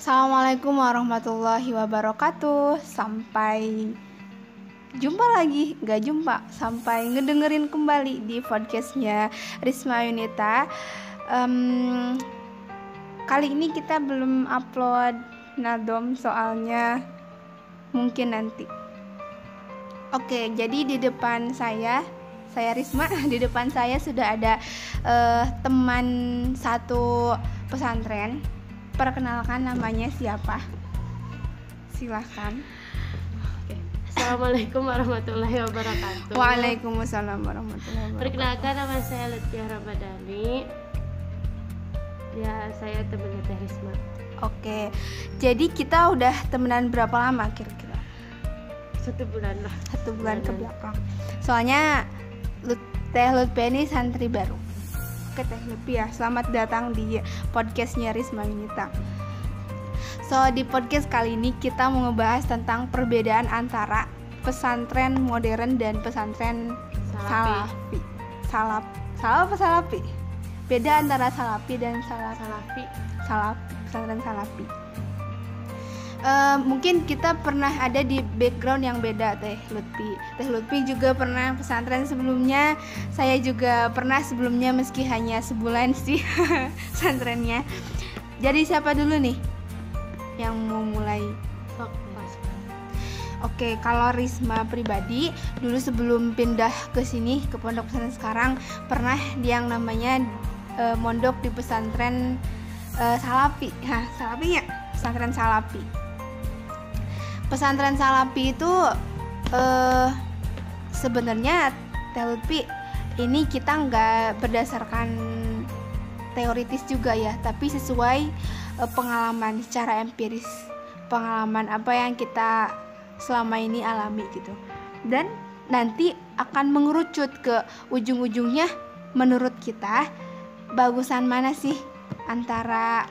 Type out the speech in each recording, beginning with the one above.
Assalamualaikum warahmatullahi wabarakatuh. Sampai jumpa lagi, gak jumpa. Sampai ngedengerin kembali di podcastnya Risma Yunita. Um, kali ini kita belum upload nadom soalnya mungkin nanti. Oke, jadi di depan saya saya Risma di depan saya sudah ada uh, teman satu pesantren perkenalkan namanya siapa? Silahkan. Assalamualaikum warahmatullahi wabarakatuh. Waalaikumsalam warahmatullahi wabarakatuh. Perkenalkan nama saya Lutfiah Ramadhani. Ya, saya temannya Terisma. Oke. Jadi kita udah temenan berapa lama kira-kira? Satu bulan lah. Satu bulan, bulan hmm. ke belakang. Soalnya Teh Lutfiah ini santri baru. Oke Teh Yupi ya, selamat datang di podcastnya Risma Yunita So, di podcast kali ini kita mau ngebahas tentang perbedaan antara pesantren modern dan pesantren salafi salap salap apa salapi beda antara salafi dan salap salafi salap pesantren salafi uh, mungkin kita pernah ada di background yang beda Teh Lutfi. Teh Lutfi juga pernah pesantren sebelumnya. Saya juga pernah sebelumnya meski hanya sebulan sih pesantrennya. Jadi siapa dulu nih yang mau mulai? Oke, kalau Risma pribadi dulu sebelum pindah ke sini ke pondok pesantren sekarang pernah yang namanya e, mondok di pesantren e, eh, Salapi. Hah, Salapi ya? Pesantren Salapi pesantren Salapi itu uh, sebenarnya Telpi ini kita nggak berdasarkan teoritis juga ya, tapi sesuai uh, pengalaman secara empiris, pengalaman apa yang kita selama ini alami gitu. Dan nanti akan mengerucut ke ujung-ujungnya menurut kita bagusan mana sih antara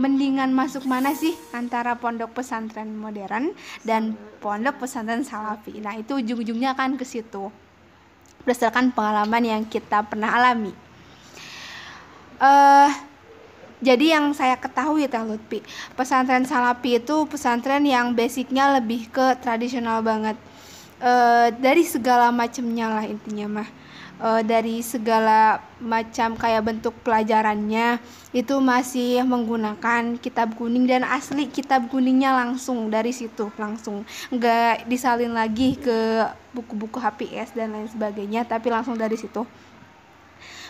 mendingan masuk mana sih antara pondok pesantren modern dan pondok pesantren salafi. Nah, itu ujung-ujungnya kan ke situ. Berdasarkan pengalaman yang kita pernah alami. Uh, jadi yang saya ketahui Teh Lutfi, pesantren Salafi itu pesantren yang basicnya lebih ke tradisional banget. Uh, dari segala macamnya lah intinya mah uh, dari segala macam kayak bentuk pelajarannya itu masih menggunakan kitab kuning dan asli kitab kuningnya langsung dari situ langsung nggak disalin lagi ke buku-buku HPS dan lain sebagainya tapi langsung dari situ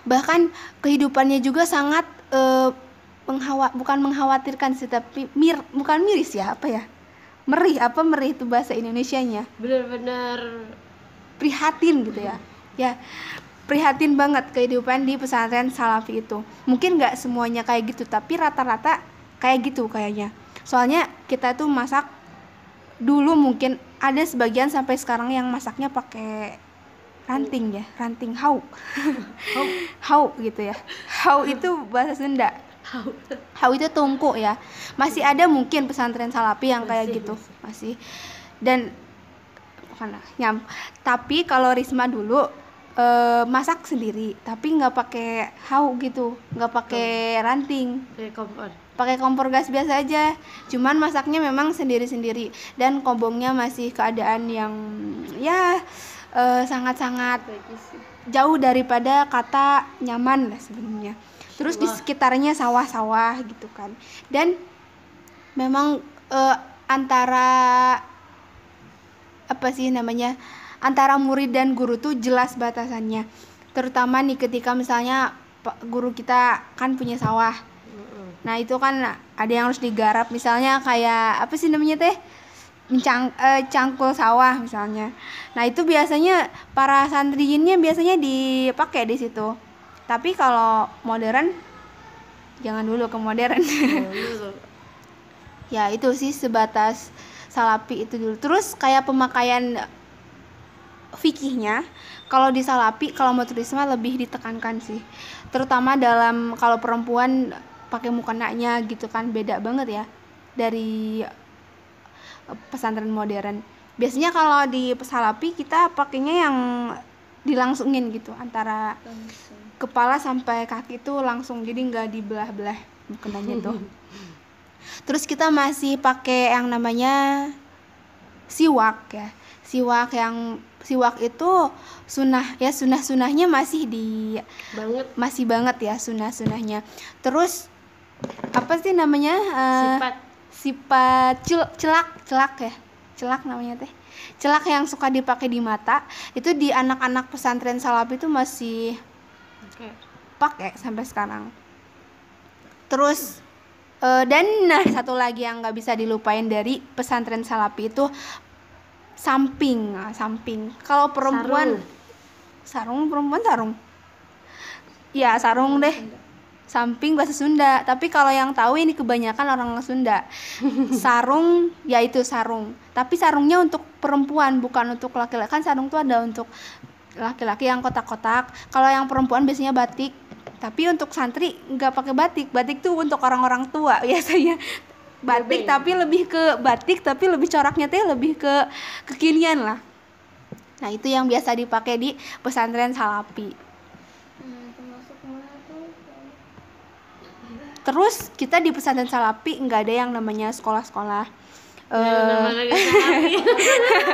bahkan kehidupannya juga sangat uh, menghawa bukan mengkhawatirkan sih tapi mir bukan miris ya apa ya merih apa merih itu bahasa Indonesia-nya benar-benar prihatin gitu ya ya prihatin banget kehidupan di pesantren salafi itu mungkin nggak semuanya kayak gitu tapi rata-rata kayak gitu kayaknya soalnya kita tuh masak dulu mungkin ada sebagian sampai sekarang yang masaknya pakai ranting ya ranting hau hau gitu ya hau itu bahasa Sunda hau itu tungku ya masih ada mungkin pesantren salafi yang kayak gitu masih, dan mana nyam tapi kalau Risma dulu uh, masak sendiri tapi nggak pakai hau gitu nggak pakai ranting pakai kompor pakai kompor gas biasa aja cuman masaknya memang sendiri sendiri dan kobongnya masih keadaan yang ya uh, sangat-sangat jauh daripada kata nyaman lah sebenarnya terus di sekitarnya sawah-sawah gitu kan dan memang uh, antara apa sih namanya antara murid dan guru tuh jelas batasannya terutama nih ketika misalnya guru kita kan punya sawah nah itu kan ada yang harus digarap misalnya kayak apa sih namanya teh mencang eh, cangkul sawah misalnya nah itu biasanya para santriinnya biasanya dipakai di situ tapi kalau modern jangan dulu ke modern iya, iya. ya itu sih sebatas salapi itu dulu terus kayak pemakaian fikihnya kalau di Salapi kalau motorisme lebih ditekankan sih terutama dalam kalau perempuan pakai mukenanya gitu kan beda banget ya dari eh, pesantren modern biasanya kalau di Salapi kita pakainya yang dilangsungin gitu antara Langsung. kepala sampai kaki itu langsung jadi nggak dibelah-belah mukenanya tuh terus kita masih pakai yang namanya siwak ya siwak yang siwak itu sunnah ya sunnah sunahnya masih di banget masih banget ya sunnah sunahnya terus apa sih namanya uh, sifat sifat cel celak celak ya celak namanya teh celak yang suka dipakai di mata itu di anak-anak pesantren Salapi itu masih okay. pakai sampai sekarang terus uh, dan nah satu lagi yang nggak bisa dilupain dari pesantren salapi itu samping nah, samping kalau perempuan sarung. sarung perempuan sarung ya sarung deh samping bahasa Sunda tapi kalau yang tahu ini kebanyakan orang Sunda sarung yaitu sarung tapi sarungnya untuk perempuan bukan untuk laki-laki kan sarung itu ada untuk laki-laki yang kotak-kotak kalau yang perempuan biasanya batik tapi untuk santri nggak pakai batik batik tuh untuk orang-orang tua biasanya batik tapi lebih ke batik tapi lebih coraknya teh lebih ke kekinian lah nah itu yang biasa dipakai di pesantren salapi nah, terus kita di pesantren salapi nggak ada yang namanya sekolah-sekolah ya, eh, nggak -sekolah.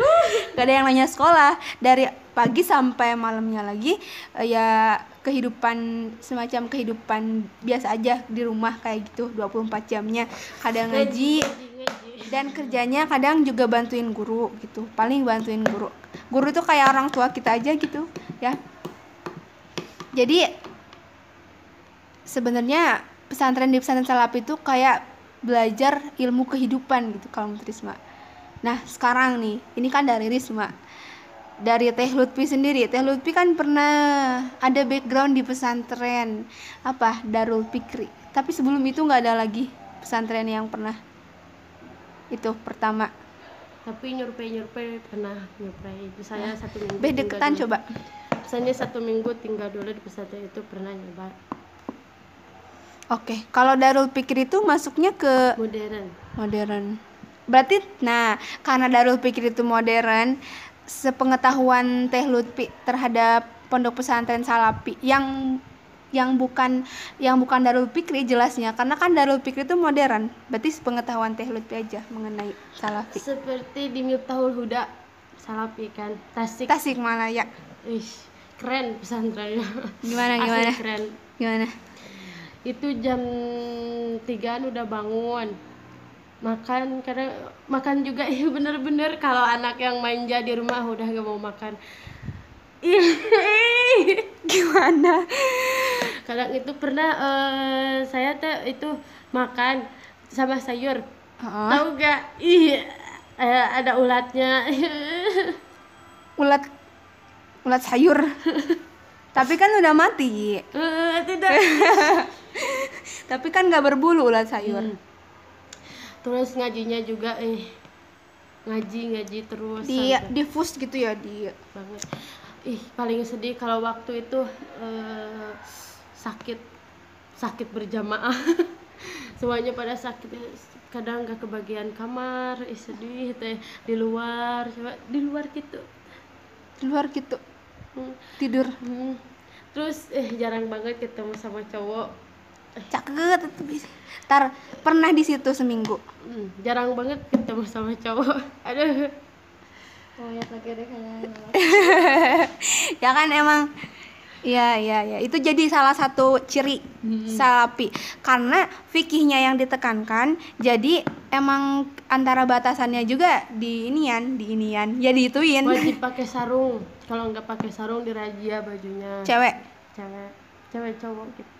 uh, ada yang namanya sekolah dari pagi sampai malamnya lagi uh, ya kehidupan semacam kehidupan biasa aja di rumah kayak gitu 24 jamnya kadang ngaji dan kerjanya kadang juga bantuin guru gitu paling bantuin guru guru tuh kayak orang tua kita aja gitu ya jadi sebenarnya pesantren di pesantren salap itu kayak belajar ilmu kehidupan gitu kalau menurut Risma nah sekarang nih ini kan dari Risma dari Teh Lutfi sendiri. Teh Lutfi kan pernah ada background di pesantren apa Darul Pikri. Tapi sebelum itu nggak ada lagi pesantren yang pernah itu pertama. Tapi nyurpe nyurpe pernah nyurpe itu saya nah, satu minggu. Be deketan coba. Misalnya satu minggu tinggal dulu di pesantren itu pernah nyoba. Oke, kalau Darul Pikri itu masuknya ke modern. Modern. Berarti nah, karena Darul Pikri itu modern, sepengetahuan Teh Lutfi terhadap pondok pesantren Salapi yang yang bukan yang bukan Darul Fikri jelasnya karena kan Darul Fikri itu modern berarti sepengetahuan Teh Lutfi aja mengenai Salafi seperti di Miftahul Huda Salafi kan Tasik Tasik mana ya Ih, keren pesantrennya gimana Asli gimana keren gimana itu jam 3 udah bangun makan karena makan juga ya bener-bener kalau anak yang manja di rumah udah gak mau makan gimana kadang itu pernah uh, saya tuh itu makan sama sayur uh tahu gak ih uh, ada ulatnya ulat ulat sayur tapi kan udah mati uh, tidak tapi kan nggak berbulu ulat sayur hmm terus ngajinya juga eh ngaji ngaji terus di sampai. diffuse gitu ya di banget ih paling sedih kalau waktu itu eh, sakit sakit berjamaah semuanya pada sakit kadang gak kebagian kamar ih sedih teh di luar coba di luar gitu di luar gitu hmm. tidur hmm. terus eh jarang banget ketemu sama cowok cakep tapi tar pernah di situ seminggu hmm, jarang banget ketemu sama cowok aduh oh, ya, ya kan emang Iya, iya, iya. Itu jadi salah satu ciri hmm. sapi. Karena fikihnya yang ditekankan, jadi emang antara batasannya juga di inian, di inian. Ya dituin. Wajib pakai sarung. Kalau nggak pakai sarung dirajia bajunya. Cewek. Cewek. Cewek cowok gitu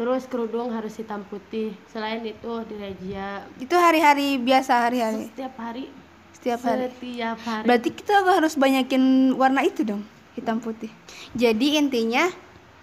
terus kerudung harus hitam putih selain itu di Regia itu hari-hari biasa hari-hari setiap hari setiap hari setiap hari berarti kita harus banyakin warna itu dong hitam putih jadi intinya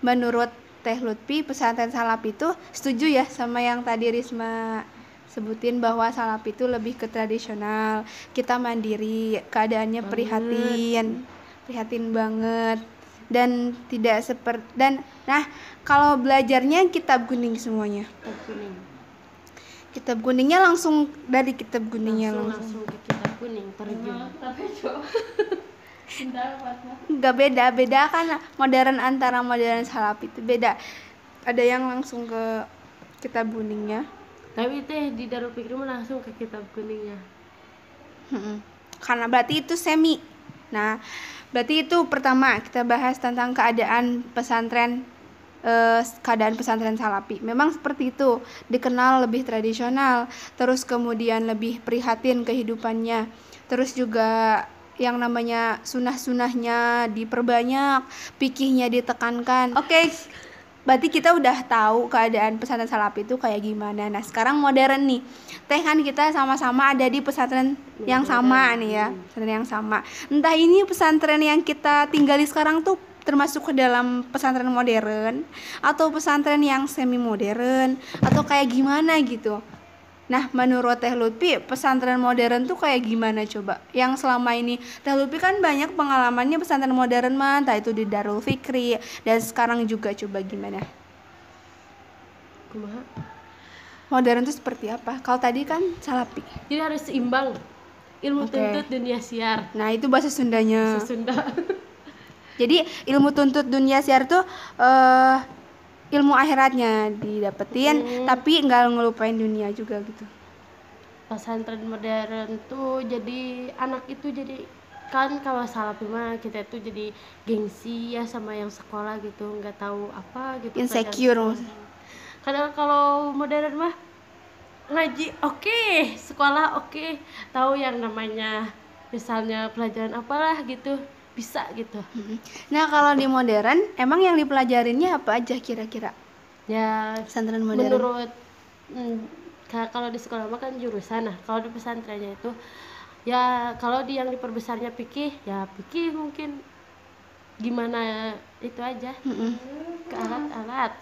menurut Teh Lutfi pesantren salap itu setuju ya sama yang tadi Risma sebutin bahwa salap itu lebih ke tradisional kita mandiri keadaannya prihatin prihatin banget dan tidak seperti dan nah kalau belajarnya kitab kuning semuanya kitab kuning kitab kuningnya langsung dari kitab kuningnya langsung langsung, langsung ke kitab kuning terjun nah, nggak beda beda kan modern antara modern salapi itu beda ada yang langsung ke kitab kuningnya tapi teh di darul fikri langsung ke kitab kuningnya karena berarti itu semi Nah, berarti itu pertama kita bahas tentang keadaan pesantren eh, keadaan pesantren Salapi. Memang seperti itu, dikenal lebih tradisional, terus kemudian lebih prihatin kehidupannya. Terus juga yang namanya sunah-sunahnya diperbanyak, pikihnya ditekankan. Oke, okay berarti kita udah tahu keadaan pesantren salapi itu kayak gimana nah sekarang modern nih teh kan kita sama-sama ada di pesantren yang sama nih ya pesantren yang sama entah ini pesantren yang kita tinggali sekarang tuh termasuk ke dalam pesantren modern atau pesantren yang semi modern atau kayak gimana gitu Nah, menurut Teh Lutfi, pesantren modern tuh kayak gimana coba? Yang selama ini Teh Lutfi kan banyak pengalamannya pesantren modern mah, entah itu di Darul Fikri dan sekarang juga coba gimana? Kuma. Modern tuh seperti apa? Kalau tadi kan salapi. Jadi harus seimbang. Ilmu okay. tuntut dunia siar. Nah, itu bahasa Sundanya. Bahasa Sunda. Jadi ilmu tuntut dunia siar tuh eh uh, ilmu akhiratnya didapetin hmm. tapi nggak ngelupain dunia juga gitu pesantren modern tuh jadi anak itu jadi kan kalau salah mah kita tuh jadi gengsi ya sama yang sekolah gitu nggak tahu apa gitu insecure kadang kalau modern mah ngaji oke okay, sekolah oke okay. tahu yang namanya misalnya pelajaran apalah gitu bisa gitu nah kalau di modern emang yang dipelajarinnya apa aja kira-kira ya pesantren modern menurut hmm, kalau di sekolah mah kan jurusan nah kalau di pesantrennya itu ya kalau di yang diperbesarnya pikir ya pikir mungkin gimana itu aja mm -mm. ke alat-alat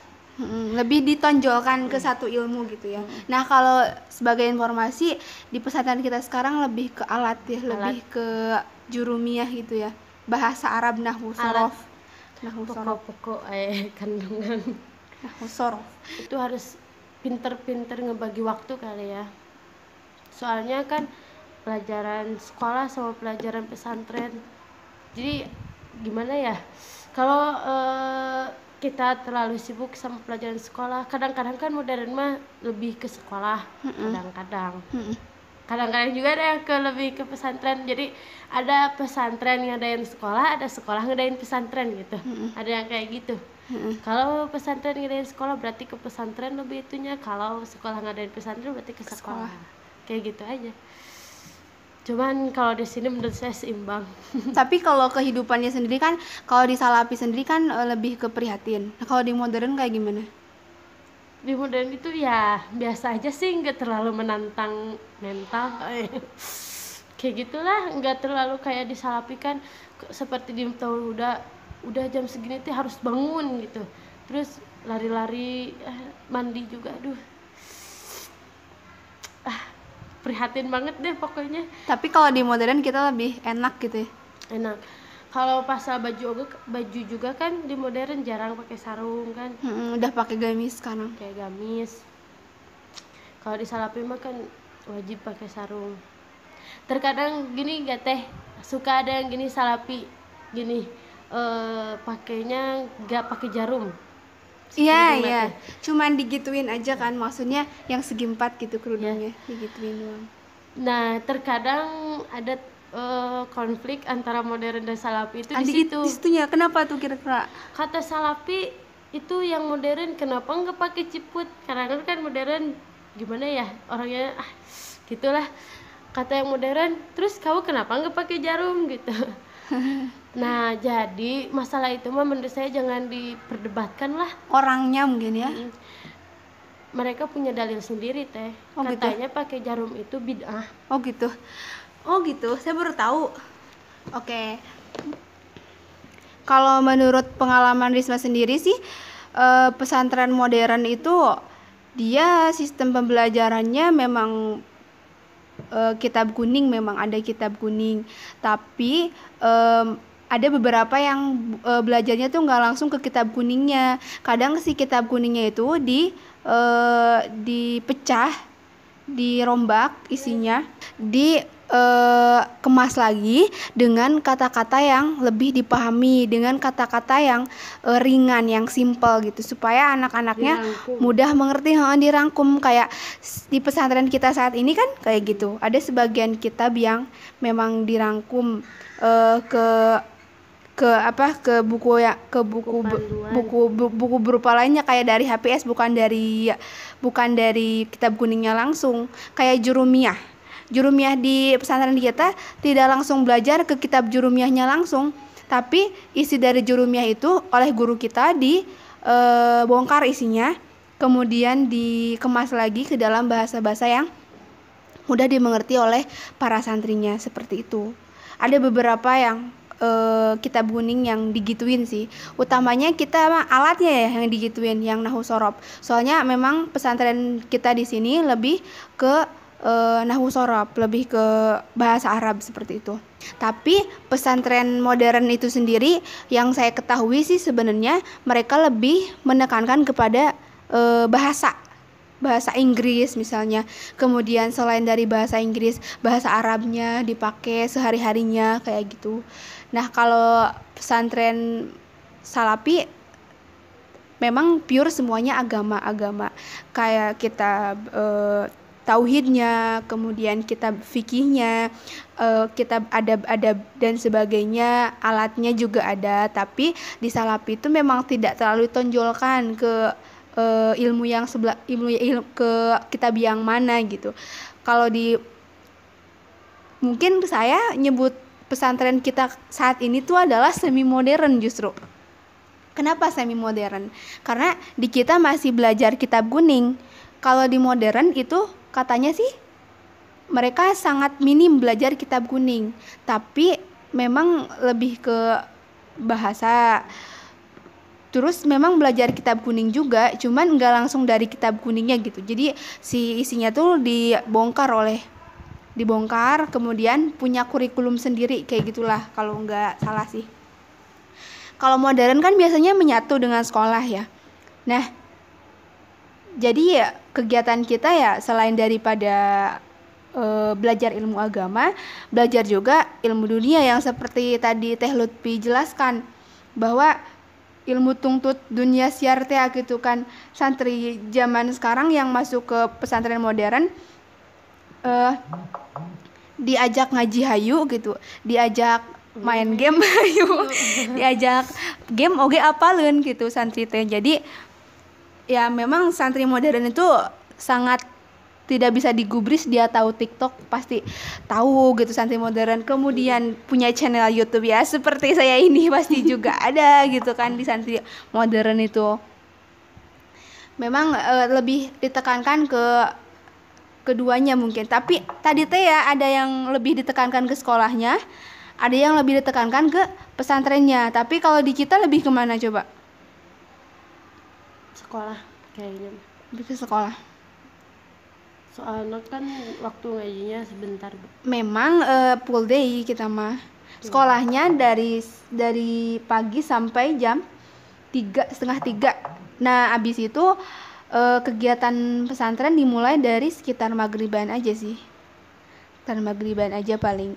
lebih ditonjolkan ke satu ilmu gitu ya. Nah kalau sebagai informasi di pesantren kita sekarang lebih ke alat ya, alat. lebih ke jurumiah gitu ya bahasa Arab nahwu sorof nahwu sorof pokok eh kandungan nahwu sorof itu harus pinter-pinter ngebagi waktu kali ya soalnya kan pelajaran sekolah sama pelajaran pesantren jadi gimana ya kalau eh, kita terlalu sibuk sama pelajaran sekolah kadang-kadang kan modern mah lebih ke sekolah kadang-kadang mm -mm kadang-kadang juga ada yang ke lebih ke pesantren jadi ada pesantren yang ada yang sekolah ada sekolah ngadain pesantren gitu hmm ada yang kayak gitu hmm kalau pesantren ngadain sekolah berarti ke pesantren lebih itunya kalau sekolah ngadain pesantren berarti ke sekolah, sekolah. kayak gitu aja cuman kalau di sini menurut saya seimbang tapi kalau kehidupannya sendiri kan kalau di Salapi sendiri kan eh, lebih ke prihatin nah, kalau di modern kayak gimana di modern itu ya biasa aja sih nggak terlalu menantang mental kayak gitulah nggak terlalu kayak disalapikan seperti di tahun udah udah jam segini tuh harus bangun gitu terus lari-lari eh, mandi juga aduh ah, prihatin banget deh pokoknya tapi kalau di modern kita lebih enak gitu ya enak kalau pasal baju baju juga kan di modern jarang pakai sarung kan hmm, udah pakai gamis sekarang kayak gamis kalau di salapi mah kan wajib pakai sarung terkadang gini gak teh suka ada yang gini salapi gini eh pakainya gak pakai jarum Iya, iya. Ya. Cuman digituin aja kan maksudnya yang segi empat gitu kerudungnya, yeah. digituin doang. Nah, terkadang ada uh, konflik antara modern dan salafi itu di situ. Di situnya Kenapa tuh kira-kira? Kata salafi itu yang modern kenapa nggak pakai ciput? Karena kan modern gimana ya orangnya ah, gitulah kata yang modern terus kamu kenapa nggak pakai jarum gitu nah jadi masalah itu mah menurut saya jangan diperdebatkan lah orangnya mungkin ya mereka punya dalil sendiri teh oh, gitu. katanya gitu? pakai jarum itu bid'ah oh gitu oh gitu saya baru tahu oke okay. kalau menurut pengalaman Risma sendiri sih eh, pesantren modern itu dia sistem pembelajarannya memang eh, kitab kuning memang ada kitab kuning tapi ada beberapa yang eh, belajarnya tuh nggak langsung ke kitab kuningnya kadang si kitab kuningnya itu di dipecah dirombak isinya di uh, kemas lagi dengan kata-kata yang lebih dipahami dengan kata-kata yang uh, ringan yang simple gitu supaya anak-anaknya mudah mengerti hal dirangkum kayak di pesantren kita saat ini kan kayak gitu ada sebagian kitab yang memang dirangkum uh, ke ke apa ke buku ya ke buku buku, buku buku berupa lainnya kayak dari HPS bukan dari bukan dari kitab kuningnya langsung kayak jurumiah jurumiah di pesantren kita tidak langsung belajar ke kitab jurumiahnya langsung, tapi isi dari jurumiah itu oleh guru kita dibongkar eh, e, isinya, kemudian dikemas lagi ke dalam bahasa-bahasa yang mudah dimengerti oleh para santrinya seperti itu. Ada beberapa yang kita eh, kitab kuning yang digituin sih. Utamanya kita alatnya ya yang digituin, yang nahu sorop. Soalnya memang pesantren kita di sini lebih ke uh, eh, nahu sorab, lebih ke bahasa Arab seperti itu. Tapi pesantren modern itu sendiri yang saya ketahui sih sebenarnya mereka lebih menekankan kepada uh, bahasa bahasa Inggris misalnya. Kemudian selain dari bahasa Inggris, bahasa Arabnya dipakai sehari-harinya kayak gitu. Nah, kalau pesantren Salapi memang pure semuanya agama-agama. Kayak kita eh, tauhidnya, kemudian kitab fikihnya, uh, kitab adab-adab dan sebagainya, alatnya juga ada, tapi di salapi itu memang tidak terlalu tonjolkan ke uh, ilmu yang sebelah ilmu, ya, ilmu ke kitab yang mana gitu. Kalau di mungkin saya nyebut pesantren kita saat ini tuh adalah semi modern justru. Kenapa semi modern? Karena di kita masih belajar kitab kuning kalau di modern itu katanya sih mereka sangat minim belajar kitab kuning, tapi memang lebih ke bahasa terus memang belajar kitab kuning juga cuman nggak langsung dari kitab kuningnya gitu jadi si isinya tuh dibongkar oleh dibongkar kemudian punya kurikulum sendiri kayak gitulah kalau nggak salah sih kalau modern kan biasanya menyatu dengan sekolah ya nah jadi ya kegiatan kita ya selain daripada uh, belajar ilmu agama, belajar juga ilmu dunia yang seperti tadi Teh Lutfi jelaskan bahwa ilmu tuntut dunia siar teh gitu kan santri zaman sekarang yang masuk ke pesantren modern uh, diajak ngaji hayu gitu, diajak main game hayu, diajak game oge apalun gitu santri teh. Jadi ya memang santri modern itu sangat tidak bisa digubris dia tahu TikTok pasti tahu gitu santri modern kemudian punya channel YouTube ya seperti saya ini pasti juga ada gitu kan di santri modern itu memang e, lebih ditekankan ke keduanya mungkin tapi tadi teh ya ada yang lebih ditekankan ke sekolahnya ada yang lebih ditekankan ke pesantrennya tapi kalau di kita lebih kemana coba sekolah kayaknya lebih ke sekolah soalnya kan waktu ngajinya sebentar memang uh, full day kita mah sekolahnya dari dari pagi sampai jam tiga setengah tiga nah abis itu uh, kegiatan pesantren dimulai dari sekitar maghriban aja sih sekitar maghriban aja paling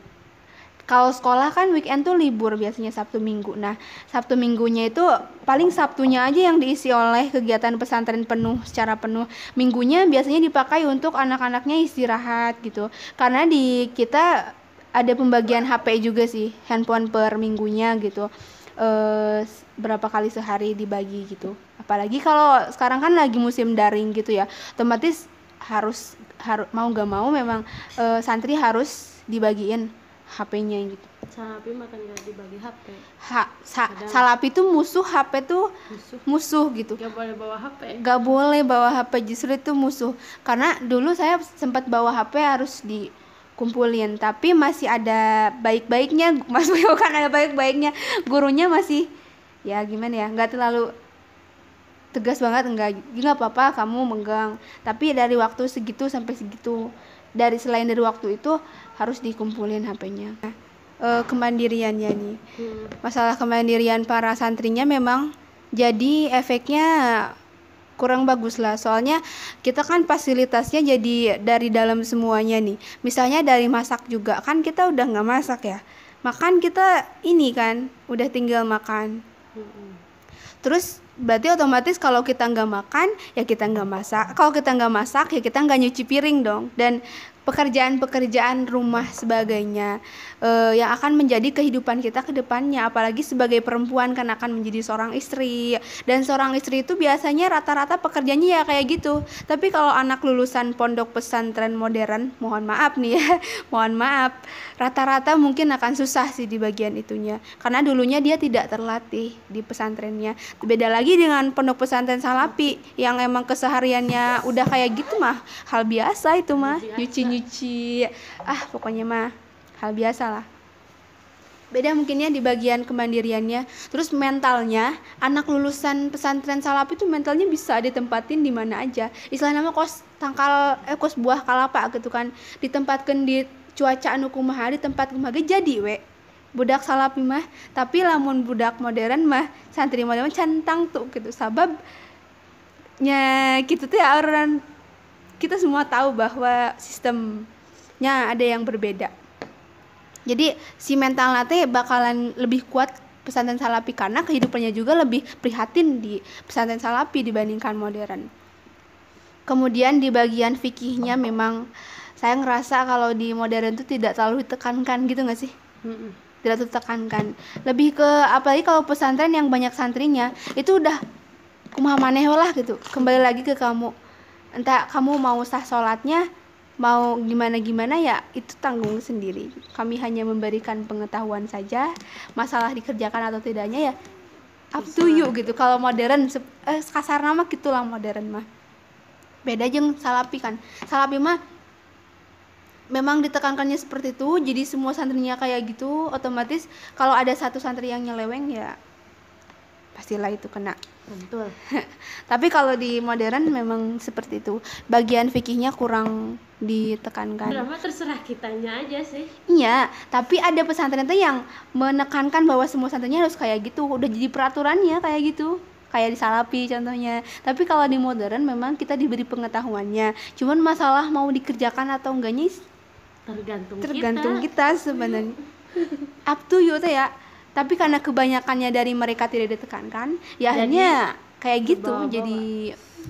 kalau sekolah kan weekend tuh libur biasanya Sabtu Minggu. Nah, Sabtu Minggunya itu paling Sabtunya aja yang diisi oleh kegiatan pesantren penuh secara penuh. Minggunya biasanya dipakai untuk anak-anaknya istirahat gitu. Karena di kita ada pembagian HP juga sih, handphone per minggunya gitu. Eh berapa kali sehari dibagi gitu. Apalagi kalau sekarang kan lagi musim daring gitu ya, otomatis harus harus mau gak mau memang e, santri harus dibagiin HP-nya gitu. Salapi makan gak dibagi HP. Ha, sa, Kadang salapi tuh musuh HP tuh musuh. musuh gitu. Gak boleh bawa HP. Gak boleh bawa HP justru itu musuh. Karena dulu saya sempat bawa HP harus dikumpulin. tapi masih ada baik-baiknya mas bukan ada baik-baiknya gurunya masih ya gimana ya nggak terlalu tegas banget enggak nggak apa-apa kamu megang tapi dari waktu segitu sampai segitu dari selain dari waktu itu harus dikumpulin HP-nya e, eh, kemandiriannya nih hmm. masalah kemandirian para santrinya memang jadi efeknya kurang bagus lah soalnya kita kan fasilitasnya jadi dari dalam semuanya nih misalnya dari masak juga kan kita udah nggak masak ya makan kita ini kan udah tinggal makan hmm. terus berarti otomatis kalau kita nggak makan ya kita nggak masak kalau kita nggak masak ya kita nggak nyuci piring dong dan pekerjaan-pekerjaan rumah sebagainya uh, yang akan menjadi kehidupan kita ke depannya apalagi sebagai perempuan kan akan menjadi seorang istri dan seorang istri itu biasanya rata-rata pekerjaannya ya kayak gitu tapi kalau anak lulusan pondok pesantren modern mohon maaf nih ya mohon maaf rata-rata mungkin akan susah sih di bagian itunya karena dulunya dia tidak terlatih di pesantrennya beda lagi dengan pondok pesantren salapi yang emang kesehariannya udah kayak gitu mah hal biasa itu mah nyuci cuci ah pokoknya mah hal biasa lah beda mungkinnya di bagian kemandiriannya terus mentalnya anak lulusan pesantren salap itu mentalnya bisa ditempatin di mana aja istilah nama kos tangkal eh, kos buah kalapa gitu kan ditempatkan di cuaca anu kumaha di tempat kumaha jadi we budak salapi mah tapi lamun budak modern mah santri modern mah centang tuh gitu sabab nya gitu tuh ya orang kita semua tahu bahwa sistemnya ada yang berbeda jadi si mental nate bakalan lebih kuat pesantren salapi karena kehidupannya juga lebih prihatin di pesantren salapi dibandingkan modern kemudian di bagian fikihnya memang saya ngerasa kalau di modern itu tidak terlalu ditekankan gitu nggak sih Mm-mm. tidak tertekankan lebih ke apalagi kalau pesantren yang banyak santrinya itu udah kumaha maneh lah gitu kembali lagi ke kamu entah kamu mau sah sholatnya mau gimana gimana ya itu tanggung sendiri kami hanya memberikan pengetahuan saja masalah dikerjakan atau tidaknya ya up to you gitu kalau modern eh, kasar nama gitulah modern mah beda jeng salapi kan salapi mah memang ditekankannya seperti itu jadi semua santrinya kayak gitu otomatis kalau ada satu santri yang nyeleweng ya pastilah itu kena. Betul. Tapi kalau di modern memang seperti itu. Bagian fikihnya kurang ditekankan. Berapa terserah kitanya aja sih. Iya, tapi ada pesantren itu yang menekankan bahwa semua santrinya harus kayak gitu. Udah jadi peraturannya kayak gitu kayak di Salapi contohnya. Tapi kalau di modern memang kita diberi pengetahuannya. Cuman masalah mau dikerjakan atau enggaknya tergantung tergantung kita, kita sebenarnya. Up to you tuh ya tapi karena kebanyakannya dari mereka tidak ditekankan ya akhirnya kayak gitu bawa -bawa. jadi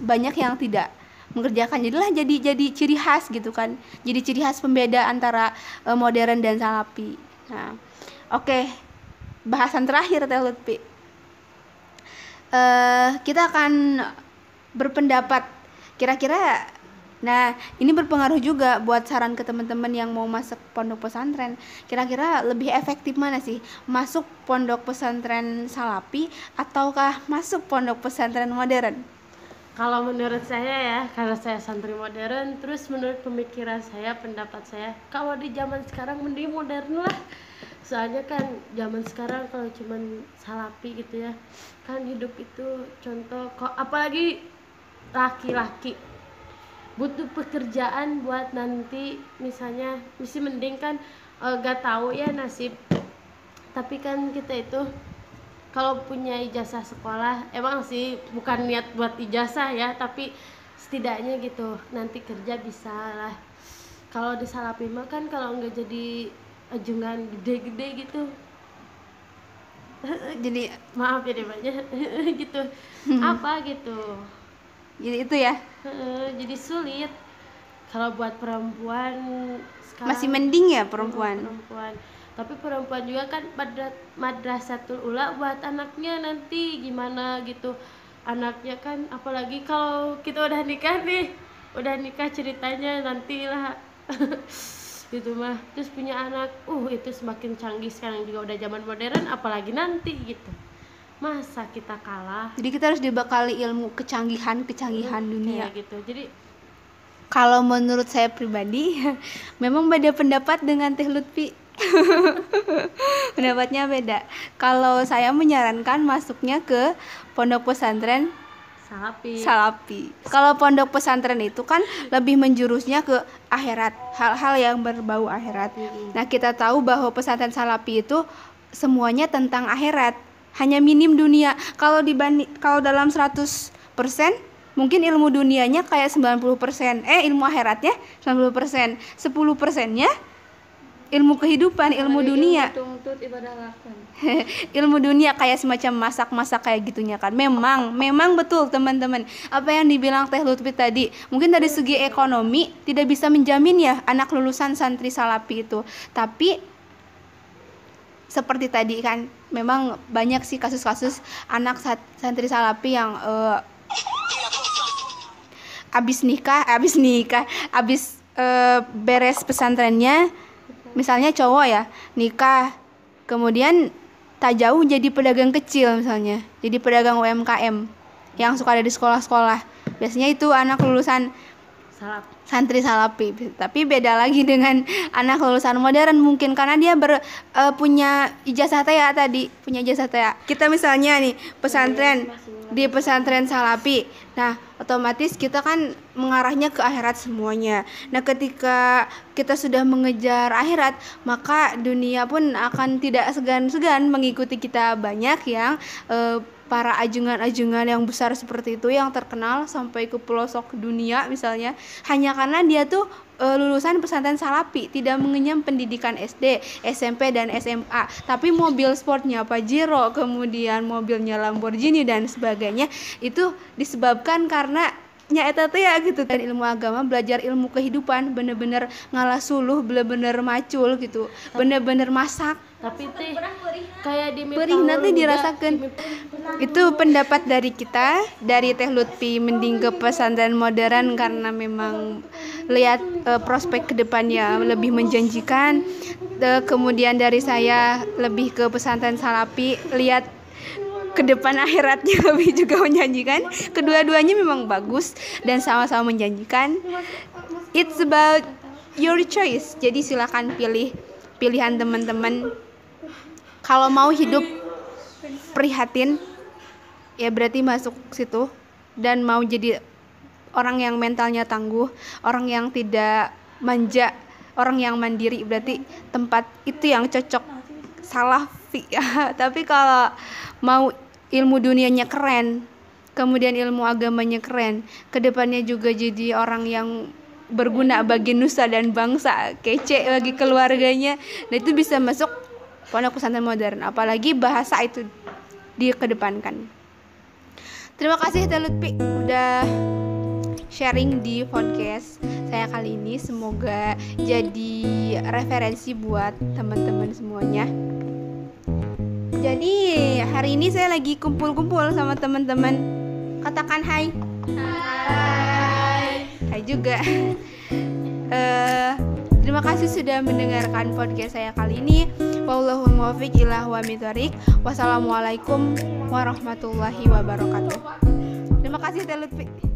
banyak yang tidak mengerjakan jadilah jadi jadi ciri khas gitu kan jadi ciri khas pembeda antara uh, modern dan salapi nah oke okay. bahasan terakhir teh Lutfi uh, kita akan berpendapat kira-kira Nah, ini berpengaruh juga buat saran ke teman-teman yang mau masuk pondok pesantren. Kira-kira lebih efektif mana sih? Masuk pondok pesantren Salapi ataukah masuk pondok pesantren modern? Kalau menurut saya ya, karena saya santri modern, terus menurut pemikiran saya, pendapat saya, kalau di zaman sekarang mending modern lah. Soalnya kan zaman sekarang kalau cuman salapi gitu ya, kan hidup itu contoh, kok apalagi laki-laki butuh pekerjaan buat nanti misalnya mesti mending kan uh, eh, gak tahu ya nasib tapi kan kita itu kalau punya ijazah sekolah emang sih bukan niat buat ijazah ya tapi setidaknya gitu nanti kerja bisa lah kalau di Salapima kan kalau nggak jadi ajungan gede-gede gitu jadi maaf ya deh banyak gitu apa gitu jadi itu ya jadi sulit kalau buat perempuan sekarang masih mending ya perempuan perempuan tapi perempuan juga kan pada madrasatul ula buat anaknya nanti gimana gitu anaknya kan apalagi kalau kita udah nikah nih udah nikah ceritanya nantilah gitu mah terus punya anak uh itu semakin canggih sekarang juga udah zaman modern apalagi nanti gitu masa kita kalah jadi kita harus dibekali ilmu kecanggihan kecanggihan hmm, dunia ya, gitu jadi kalau menurut saya pribadi memang beda pendapat dengan Teh Lutfi pendapatnya beda kalau saya menyarankan masuknya ke pondok pesantren Salapi. Salapi. Kalau pondok pesantren itu kan lebih menjurusnya ke akhirat, hal-hal yang berbau akhirat. Hmm. Nah, kita tahu bahwa pesantren Salapi itu semuanya tentang akhirat hanya minim dunia. Kalau dibanding kalau dalam 100% mungkin ilmu dunianya kayak 90%, eh ilmu akhiratnya 90%, 10 persennya ilmu kehidupan, ilmu dunia. ilmu dunia kayak semacam masak-masak kayak gitunya kan. Memang, memang betul teman-teman. Apa yang dibilang Teh Lutfi tadi, mungkin dari segi ekonomi tidak bisa menjamin ya anak lulusan santri salapi itu. Tapi seperti tadi kan memang banyak sih kasus-kasus anak santri salapi yang uh, abis nikah abis nikah eh, abis uh, beres pesantrennya misalnya cowok ya nikah kemudian tak jauh jadi pedagang kecil misalnya jadi pedagang UMKM yang suka ada di sekolah-sekolah biasanya itu anak lulusan Salap. santri salapi tapi beda lagi dengan anak lulusan modern mungkin karena dia ber, uh, punya ijazah TA tadi punya ijazah TA kita misalnya nih pesantren di pesantren salapi nah otomatis kita kan mengarahnya ke akhirat semuanya nah ketika kita sudah mengejar akhirat maka dunia pun akan tidak segan-segan mengikuti kita banyak yang uh, para ajungan-ajungan yang besar seperti itu yang terkenal sampai ke pelosok dunia misalnya hanya karena dia tuh e, lulusan pesantren Salapi tidak mengenyam pendidikan SD, SMP dan SMA, tapi mobil sportnya Pajero, kemudian mobilnya Lamborghini dan sebagainya itu disebabkan karena nya eta teh ya gitu dan ilmu agama belajar ilmu kehidupan bener-bener ngalah suluh bener-bener macul gitu bener-bener masak tapi teh kayak di perih nanti dirasakan itu pendapat dari kita dari teh Lutfi mending ke pesantren modern karena memang lihat uh, prospek kedepannya lebih menjanjikan uh, kemudian dari saya lebih ke pesantren salapi lihat ke depan akhiratnya lebih juga menjanjikan kedua-duanya memang bagus dan sama-sama menjanjikan it's about your choice jadi silakan pilih pilihan teman-teman kalau mau hidup prihatin ya berarti masuk situ dan mau jadi orang yang mentalnya tangguh orang yang tidak manja orang yang mandiri berarti tempat itu yang cocok salah tapi kalau mau ilmu dunianya keren, kemudian ilmu agamanya keren, kedepannya juga jadi orang yang berguna bagi nusa dan bangsa, kece bagi keluarganya. Nah itu bisa masuk pondok pesantren modern, apalagi bahasa itu dikedepankan. Terima kasih Teh Lutfi udah sharing di podcast saya kali ini. Semoga jadi referensi buat teman-teman semuanya. Jadi hari ini saya lagi kumpul-kumpul sama teman-teman. Katakan hai. Hai. Hai juga. uh, terima kasih sudah mendengarkan podcast saya kali ini. Wallahul muwaffiq Wassalamualaikum warahmatullahi wabarakatuh. Terima kasih Telutpi.